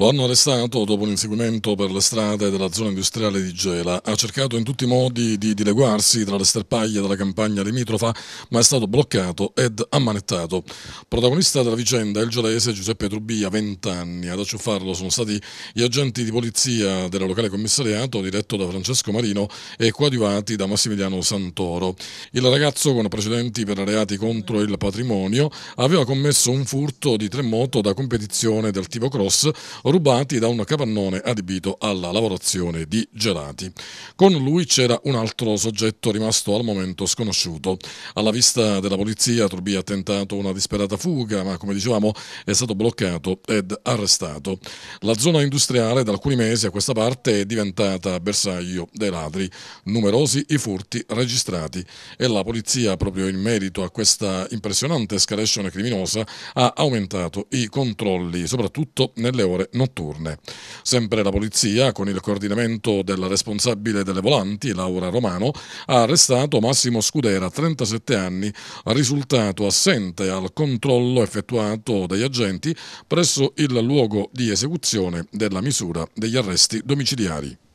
Lo hanno arrestato dopo un inseguimento per le strade della zona industriale di Gela. Ha cercato in tutti i modi di dileguarsi tra le sterpaglie della campagna limitrofa, ma è stato bloccato ed ammanettato. Protagonista della vicenda è il gelese Giuseppe Trubia, 20 anni. Ad acciuffarlo sono stati gli agenti di polizia del locale commissariato, diretto da Francesco Marino e coadiuvati da Massimiliano Santoro. Il ragazzo, con precedenti per reati contro il patrimonio, aveva commesso un furto di tre moto da competizione del tipo cross rubati da un capannone adibito alla lavorazione di gelati. Con lui c'era un altro soggetto rimasto al momento sconosciuto. Alla vista della polizia Turbi ha tentato una disperata fuga, ma come dicevamo è stato bloccato ed arrestato. La zona industriale da alcuni mesi a questa parte è diventata bersaglio dei ladri. Numerosi i furti registrati e la polizia proprio in merito a questa impressionante escalation criminosa ha aumentato i controlli, soprattutto nelle ore notturne notturne. Sempre la polizia, con il coordinamento della responsabile delle volanti, Laura Romano, ha arrestato Massimo Scudera, 37 anni, risultato assente al controllo effettuato dagli agenti presso il luogo di esecuzione della misura degli arresti domiciliari.